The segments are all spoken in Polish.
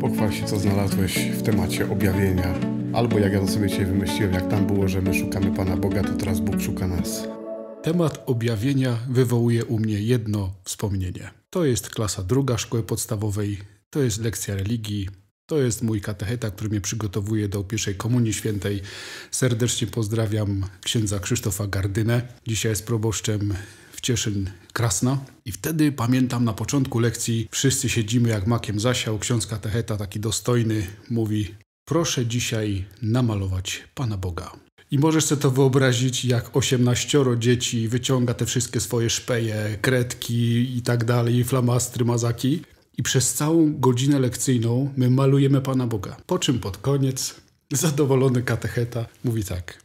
Pochwal się, co znalazłeś w temacie objawienia. Albo jak ja to sobie dzisiaj wymyśliłem, jak tam było, że my szukamy Pana Boga, to teraz Bóg szuka nas. Temat objawienia wywołuje u mnie jedno wspomnienie. To jest klasa druga szkoły podstawowej, to jest lekcja religii, to jest mój katecheta, który mnie przygotowuje do pierwszej komunii świętej. Serdecznie pozdrawiam księdza Krzysztofa Gardynę. Dzisiaj jest proboszczem w Cieszyn Krasna. I wtedy pamiętam na początku lekcji wszyscy siedzimy jak makiem zasiał. Ksiądz Katecheta, taki dostojny, mówi proszę dzisiaj namalować Pana Boga. I możesz sobie to wyobrazić, jak osiemnaścioro dzieci wyciąga te wszystkie swoje szpeje, kredki i tak dalej, flamastry, mazaki. I przez całą godzinę lekcyjną my malujemy Pana Boga. Po czym pod koniec zadowolony katecheta mówi tak.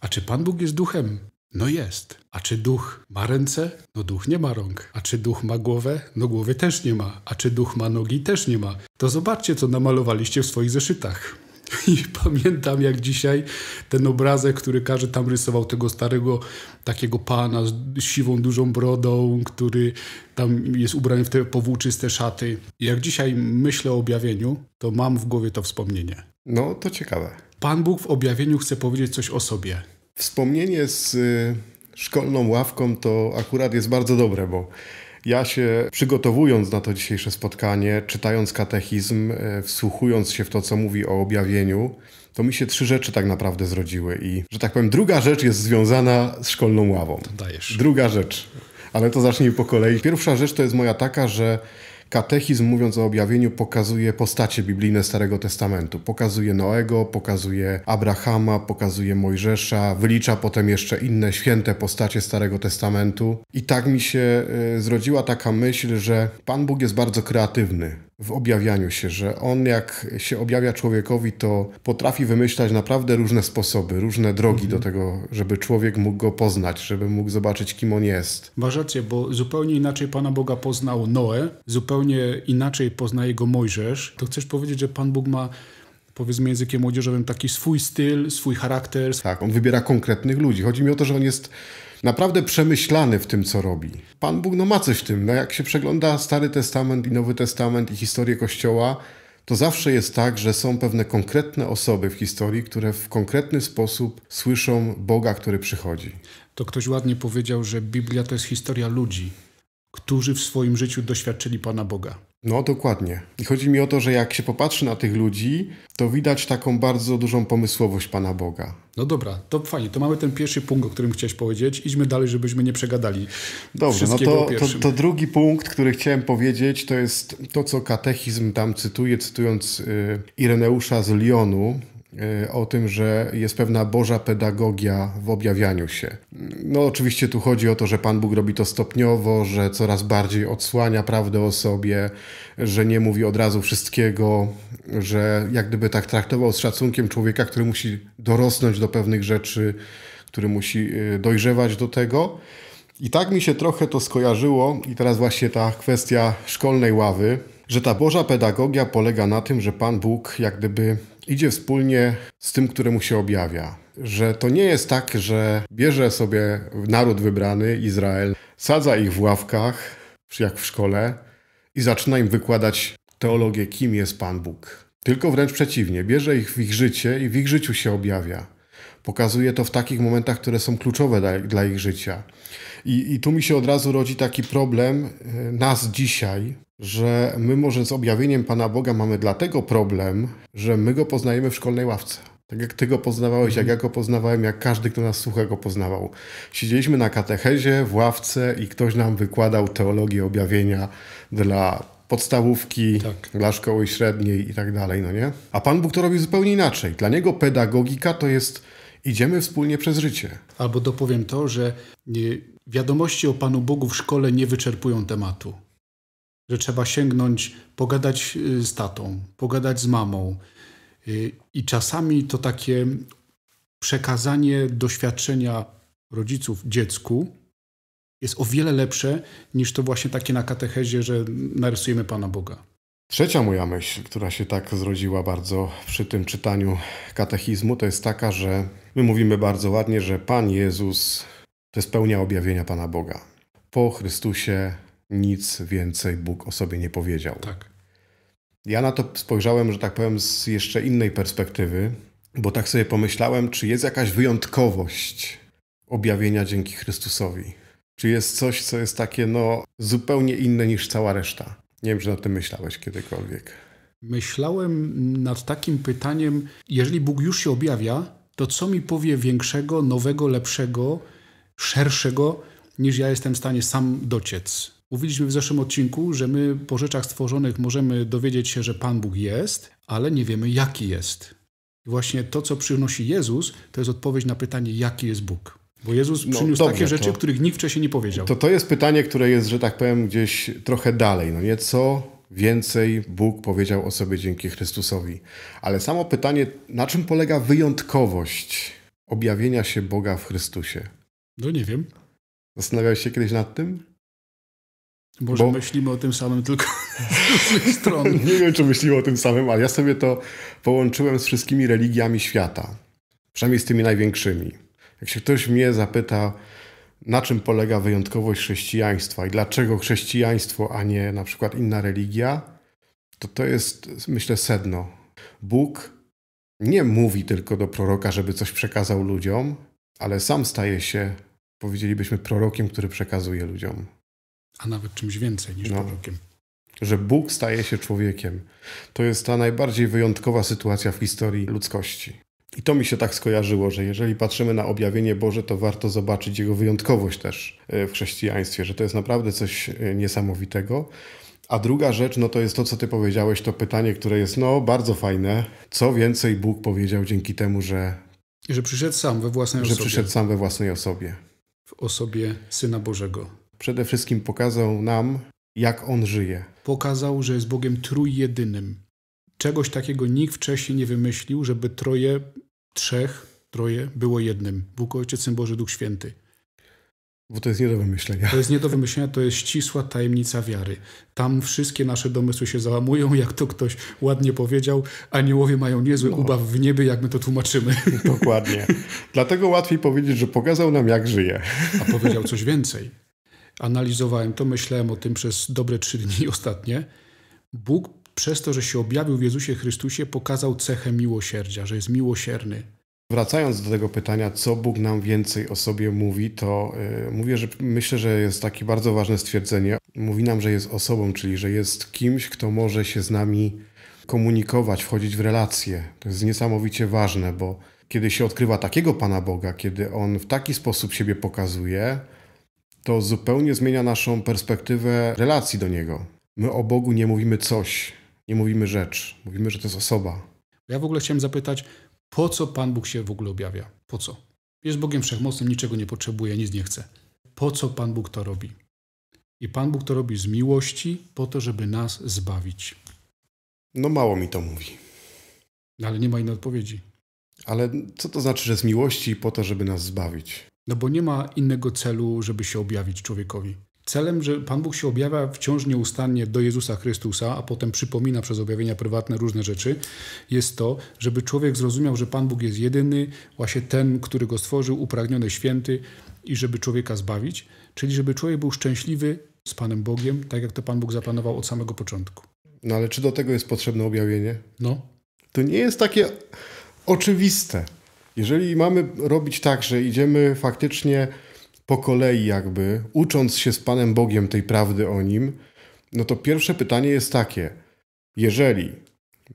A czy Pan Bóg jest duchem? No jest. A czy duch ma ręce? No duch nie ma rąk. A czy duch ma głowę? No głowy też nie ma. A czy duch ma nogi? Też nie ma. To zobaczcie, co namalowaliście w swoich zeszytach. I pamiętam jak dzisiaj ten obrazek, który każdy tam rysował, tego starego takiego pana z siwą, dużą brodą, który tam jest ubrany w te powłóczyste szaty. I jak dzisiaj myślę o objawieniu, to mam w głowie to wspomnienie. No, to ciekawe. Pan Bóg w objawieniu chce powiedzieć coś o sobie. Wspomnienie z y, szkolną ławką to akurat jest bardzo dobre, bo ja się przygotowując na to dzisiejsze spotkanie, czytając katechizm, y, wsłuchując się w to, co mówi o objawieniu, to mi się trzy rzeczy tak naprawdę zrodziły. I, że tak powiem, druga rzecz jest związana z szkolną ławą. Dajesz. Druga rzecz. Ale to zacznijmy po kolei. Pierwsza rzecz to jest moja taka, że Katechizm, mówiąc o objawieniu, pokazuje postacie biblijne Starego Testamentu. Pokazuje Noego, pokazuje Abrahama, pokazuje Mojżesza, wylicza potem jeszcze inne święte postacie Starego Testamentu. I tak mi się e, zrodziła taka myśl, że Pan Bóg jest bardzo kreatywny w objawianiu się, że on jak się objawia człowiekowi, to potrafi wymyślać naprawdę różne sposoby, różne drogi mhm. do tego, żeby człowiek mógł go poznać, żeby mógł zobaczyć, kim on jest. Masz rację, bo zupełnie inaczej Pana Boga poznał Noe, zupełnie inaczej poznaje go Mojżesz. To chcesz powiedzieć, że Pan Bóg ma powiedzmy językiem młodzieżowym taki swój styl, swój charakter. Tak, on wybiera konkretnych ludzi. Chodzi mi o to, że on jest naprawdę przemyślany w tym, co robi. Pan Bóg no ma coś w tym. No jak się przegląda Stary Testament i Nowy Testament i historię Kościoła, to zawsze jest tak, że są pewne konkretne osoby w historii, które w konkretny sposób słyszą Boga, który przychodzi. To ktoś ładnie powiedział, że Biblia to jest historia ludzi którzy w swoim życiu doświadczyli Pana Boga. No, dokładnie. I chodzi mi o to, że jak się popatrzy na tych ludzi, to widać taką bardzo dużą pomysłowość Pana Boga. No dobra, to fajnie. To mamy ten pierwszy punkt, o którym chciałeś powiedzieć. Idźmy dalej, żebyśmy nie przegadali. Dobrze, no to, to, to, drugi punkt, który chciałem powiedzieć, to jest to, co katechizm tam cytuje, cytując y, Ireneusza z Lyonu, Y, o tym, że jest pewna Boża pedagogia w objawianiu się. No, oczywiście tu chodzi o to, że Pan Bóg robi to stopniowo, że coraz bardziej odsłania prawdę o sobie, że nie mówi od razu wszystkiego, że jak gdyby tak traktował z szacunkiem człowieka, który musi dorosnąć do pewnych rzeczy, który musi y, dojrzewać do tego. I tak mi się trochę to skojarzyło, i teraz właśnie ta kwestia szkolnej ławy, że ta Boża pedagogia polega na tym, że Pan Bóg jak gdyby idzie wspólnie z tym, któremu się objawia. Że to nie jest tak, że bierze sobie naród wybrany, Izrael, sadza ich w ławkach, jak w szkole, i zaczyna im wykładać teologię, kim jest Pan Bóg. Tylko wręcz przeciwnie, bierze ich w ich życie i w ich życiu się objawia. Pokazuje to w takich momentach, które są kluczowe dla, dla ich życia. I, I tu mi się od razu rodzi taki problem e, nas dzisiaj, że my może z objawieniem Pana Boga mamy dlatego problem, że my go poznajemy w szkolnej ławce. Tak jak ty go poznawałeś, jak mhm. ja go poznawałem, jak każdy, kto nas słucha, go poznawał. Siedzieliśmy na katechezie, w ławce i ktoś nam wykładał teologię objawienia dla podstawówki, tak. dla szkoły średniej i tak dalej, no nie? A Pan Bóg to robi zupełnie inaczej. Dla niego pedagogika to jest idziemy wspólnie przez życie. Albo dopowiem to, że y, Wiadomości o Panu Bogu w szkole nie wyczerpują tematu. Że trzeba sięgnąć, pogadać y, z tatą, pogadać z mamą. Y, I czasami to takie przekazanie doświadczenia rodziców dziecku jest o wiele lepsze niż to właśnie takie na katechezie, że narysujemy Pana Boga. Trzecia moja myśl, która się tak zrodziła bardzo przy tym czytaniu katechizmu, to jest taka, że my mówimy bardzo ładnie, że Pan Jezus to jest pełnia objawienia Pana Boga. Po Chrystusie nic więcej Bóg o sobie nie powiedział. Tak. Ja na to spojrzałem, że tak powiem, z jeszcze innej perspektywy, bo tak sobie pomyślałem, czy jest jakaś wyjątkowość objawienia dzięki Chrystusowi. Czy jest coś, co jest takie no, zupełnie inne niż cała reszta? Nie wiem, czy nad tym myślałeś kiedykolwiek. Myślałem nad takim pytaniem, jeżeli Bóg już się objawia, to co mi powie większego, nowego, lepszego, szerszego, niż ja jestem w stanie sam dociec. Mówiliśmy w zeszłym odcinku, że my po rzeczach stworzonych możemy dowiedzieć się, że Pan Bóg jest, ale nie wiemy, jaki jest. I właśnie to, co przynosi Jezus, to jest odpowiedź na pytanie, jaki jest Bóg. Bo Jezus no, przyniósł no, dobrze, takie rzeczy, to, których nikt wcześniej nie powiedział. To to jest pytanie, które jest, że tak powiem, gdzieś trochę dalej. No nie, co więcej Bóg powiedział o sobie dzięki Chrystusowi. Ale samo pytanie, na czym polega wyjątkowość objawienia się Boga w Chrystusie? No nie wiem. Zastanawiałeś się kiedyś nad tym? Może Bo... myślimy o tym samym tylko z różnych strony. nie wiem, czy myślimy o tym samym, ale ja sobie to połączyłem z wszystkimi religiami świata. Przynajmniej z tymi największymi. Jak się ktoś mnie zapyta, na czym polega wyjątkowość chrześcijaństwa i dlaczego chrześcijaństwo, a nie na przykład inna religia, to to jest, myślę, sedno. Bóg nie mówi tylko do proroka, żeby coś przekazał ludziom, ale sam staje się powiedzielibyśmy, prorokiem, który przekazuje ludziom. A nawet czymś więcej niż no. prorokiem. Że Bóg staje się człowiekiem. To jest ta najbardziej wyjątkowa sytuacja w historii ludzkości. I to mi się tak skojarzyło, że jeżeli patrzymy na objawienie Boże, to warto zobaczyć jego wyjątkowość też e, w chrześcijaństwie, że to jest naprawdę coś e, niesamowitego. A druga rzecz, no to jest to, co ty powiedziałeś, to pytanie, które jest no bardzo fajne. Co więcej Bóg powiedział dzięki temu, że... Że przyszedł sam we własnej że osobie. Że przyszedł sam we własnej osobie w osobie Syna Bożego. Przede wszystkim pokazał nam, jak On żyje. Pokazał, że jest Bogiem trójjedynym. Czegoś takiego nikt wcześniej nie wymyślił, żeby troje, trzech, troje było jednym. Bóg Ojciec, Syn Boży, Duch Święty. Bo to jest nie do wymyślenia. To jest nie do wymyślenia, to jest ścisła tajemnica wiary. Tam wszystkie nasze domysły się załamują, jak to ktoś ładnie powiedział. Aniołowie mają niezły no. ubaw w niebie, jak my to tłumaczymy. Dokładnie. Dlatego łatwiej powiedzieć, że pokazał nam, jak żyje. A powiedział coś więcej. Analizowałem to, myślałem o tym przez dobre trzy dni ostatnie. Bóg przez to, że się objawił w Jezusie Chrystusie, pokazał cechę miłosierdzia, że jest miłosierny Wracając do tego pytania, co Bóg nam więcej o sobie mówi, to y, mówię, że myślę, że jest takie bardzo ważne stwierdzenie. Mówi nam, że jest osobą, czyli że jest kimś, kto może się z nami komunikować, wchodzić w relacje. To jest niesamowicie ważne, bo kiedy się odkrywa takiego Pana Boga, kiedy On w taki sposób siebie pokazuje, to zupełnie zmienia naszą perspektywę relacji do Niego. My o Bogu nie mówimy coś, nie mówimy rzecz, mówimy, że to jest osoba. Ja w ogóle chciałem zapytać, po co Pan Bóg się w ogóle objawia? Po co? Jest Bogiem Wszechmocnym, niczego nie potrzebuje, nic nie chce. Po co Pan Bóg to robi? I Pan Bóg to robi z miłości, po to, żeby nas zbawić. No mało mi to mówi. No, ale nie ma innej odpowiedzi. Ale co to znaczy, że z miłości po to, żeby nas zbawić? No bo nie ma innego celu, żeby się objawić człowiekowi celem, że Pan Bóg się objawia wciąż nieustannie do Jezusa Chrystusa, a potem przypomina przez objawienia prywatne różne rzeczy, jest to, żeby człowiek zrozumiał, że Pan Bóg jest jedyny, właśnie ten, który go stworzył, upragniony, święty i żeby człowieka zbawić, czyli żeby człowiek był szczęśliwy z Panem Bogiem, tak jak to Pan Bóg zaplanował od samego początku. No ale czy do tego jest potrzebne objawienie? No. To nie jest takie oczywiste. Jeżeli mamy robić tak, że idziemy faktycznie po kolei jakby, ucząc się z Panem Bogiem tej prawdy o Nim, no to pierwsze pytanie jest takie, jeżeli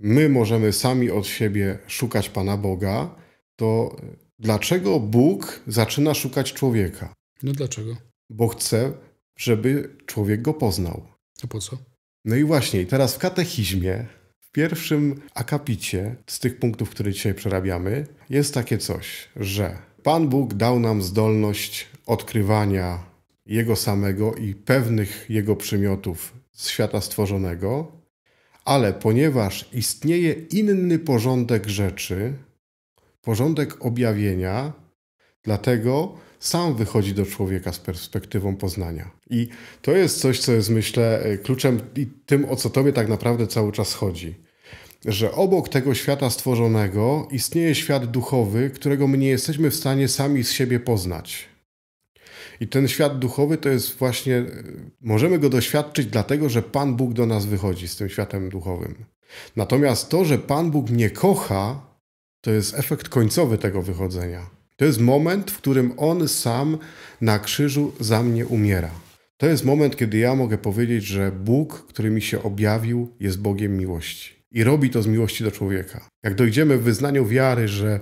my możemy sami od siebie szukać Pana Boga, to dlaczego Bóg zaczyna szukać człowieka? No dlaczego? Bo chce, żeby człowiek go poznał. A po co? No i właśnie, teraz w katechizmie, w pierwszym akapicie z tych punktów, które dzisiaj przerabiamy, jest takie coś, że Pan Bóg dał nam zdolność odkrywania Jego samego i pewnych Jego przymiotów z świata stworzonego, ale ponieważ istnieje inny porządek rzeczy, porządek objawienia, dlatego sam wychodzi do człowieka z perspektywą poznania. I to jest coś, co jest, myślę, kluczem i tym, o co Tobie tak naprawdę cały czas chodzi że obok tego świata stworzonego istnieje świat duchowy, którego my nie jesteśmy w stanie sami z siebie poznać. I ten świat duchowy to jest właśnie, e, możemy go doświadczyć dlatego, że Pan Bóg do nas wychodzi z tym światem duchowym. Natomiast to, że Pan Bóg mnie kocha, to jest efekt końcowy tego wychodzenia. To jest moment, w którym On sam na krzyżu za mnie umiera. To jest moment, kiedy ja mogę powiedzieć, że Bóg, który mi się objawił, jest Bogiem miłości i robi to z miłości do człowieka. Jak dojdziemy w wyznaniu wiary, że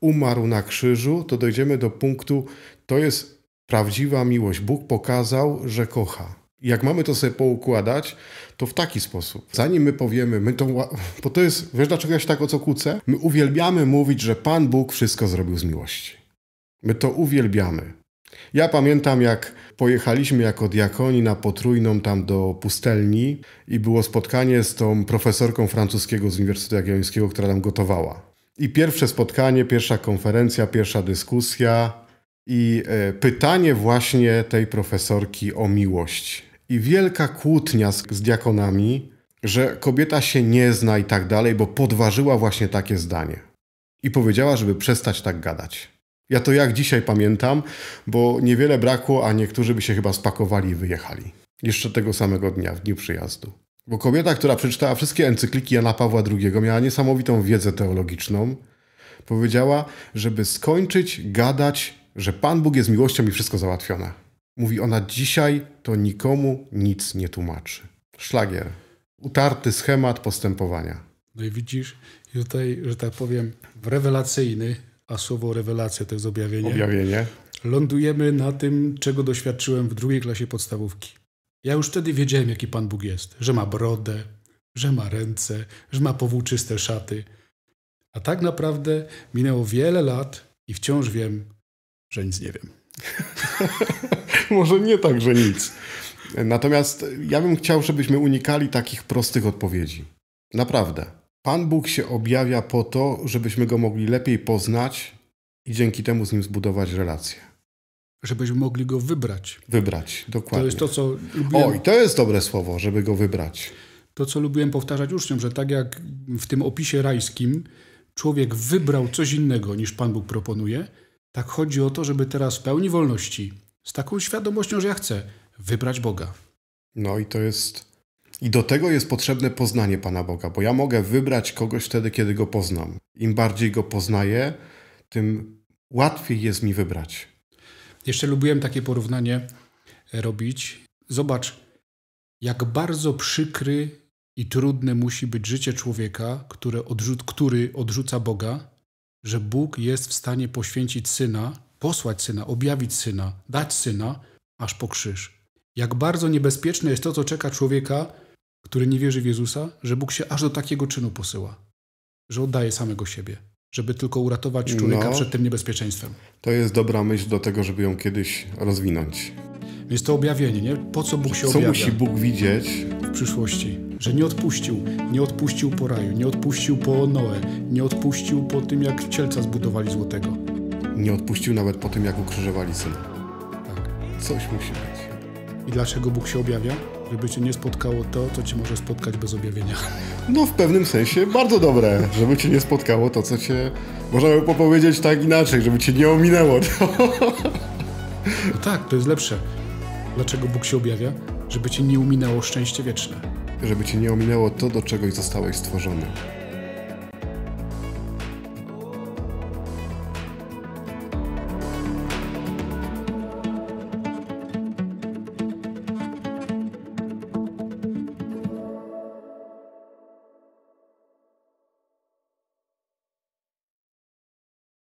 umarł na krzyżu, to dojdziemy do punktu, to jest prawdziwa miłość. Bóg pokazał, że kocha. I jak mamy to sobie poukładać, to w taki sposób. Zanim my powiemy, my to, bo to jest, wiesz dlaczego ja się tak o co kłócę? My uwielbiamy mówić, że Pan Bóg wszystko zrobił z miłości. My to uwielbiamy. Ja pamiętam, jak pojechaliśmy jako diakoni na potrójną tam do pustelni i było spotkanie z tą profesorką francuskiego z Uniwersytetu Jagiellońskiego, która nam gotowała. I pierwsze spotkanie, pierwsza konferencja, pierwsza dyskusja i e, pytanie właśnie tej profesorki o miłość. I wielka kłótnia z, z diakonami, że kobieta się nie zna i tak dalej, bo podważyła właśnie takie zdanie. I powiedziała, żeby przestać tak gadać. Ja to jak dzisiaj pamiętam, bo niewiele brakło, a niektórzy by się chyba spakowali i wyjechali. Jeszcze tego samego dnia, w dniu przyjazdu. Bo kobieta, która przeczytała wszystkie encykliki Jana Pawła II, miała niesamowitą wiedzę teologiczną. Powiedziała, żeby skończyć gadać, że Pan Bóg jest miłością i wszystko załatwione. Mówi ona, dzisiaj to nikomu nic nie tłumaczy. Szlagier. Utarty schemat postępowania. No i widzisz, tutaj, że tak powiem, rewelacyjny a słowo rewelacja to jest objawienie. Objawienie. Lądujemy na tym, czego doświadczyłem w drugiej klasie podstawówki. Ja już wtedy wiedziałem, jaki Pan Bóg jest. Że ma brodę, że ma ręce, że ma powłóczyste szaty. A tak naprawdę minęło wiele lat i wciąż wiem, że nic nie wiem. Może nie tak, że nic. Natomiast ja bym chciał, żebyśmy unikali takich prostych odpowiedzi. Naprawdę. Pan Bóg się objawia po to, żebyśmy go mogli lepiej poznać i dzięki temu z nim zbudować relacje. Żebyśmy mogli go wybrać. Wybrać, dokładnie. To jest to, co. Lubiłem. O, i to jest dobre słowo, żeby go wybrać. To, co lubiłem powtarzać uczniom, że tak jak w tym opisie rajskim człowiek wybrał coś innego niż Pan Bóg proponuje, tak chodzi o to, żeby teraz w pełni wolności, z taką świadomością, że ja chcę, wybrać Boga. No i to jest i do tego jest potrzebne poznanie Pana Boga, bo ja mogę wybrać kogoś wtedy, kiedy go poznam. Im bardziej go poznaję, tym łatwiej jest mi wybrać. Jeszcze lubiłem takie porównanie robić. Zobacz, jak bardzo przykry i trudne musi być życie człowieka, który odrzuca Boga, że Bóg jest w stanie poświęcić syna, posłać syna, objawić syna, dać syna, aż po krzyż. Jak bardzo niebezpieczne jest to, co czeka człowieka, który nie wierzy w Jezusa, że Bóg się aż do takiego czynu posyła, że oddaje samego siebie, żeby tylko uratować człowieka no, przed tym niebezpieczeństwem. To jest dobra myśl do tego, żeby ją kiedyś rozwinąć. Jest to objawienie, nie? Po co Bóg się co objawia? Co musi Bóg widzieć w przyszłości? Że nie odpuścił, nie odpuścił po raju, nie odpuścił po Noe, nie odpuścił po tym, jak cielca zbudowali złotego. Nie odpuścił nawet po tym, jak ukrzyżowali syna. Tak. Coś musi być i dlaczego Bóg się objawia, żeby cię nie spotkało to, co cię może spotkać bez objawienia. No w pewnym sensie bardzo dobre, żeby cię nie spotkało to, co cię, można by powiedzieć tak inaczej, żeby cię nie ominęło to. No tak, to jest lepsze. Dlaczego Bóg się objawia? Żeby cię nie ominęło szczęście wieczne. Żeby cię nie ominęło to, do czegoś zostałeś stworzony.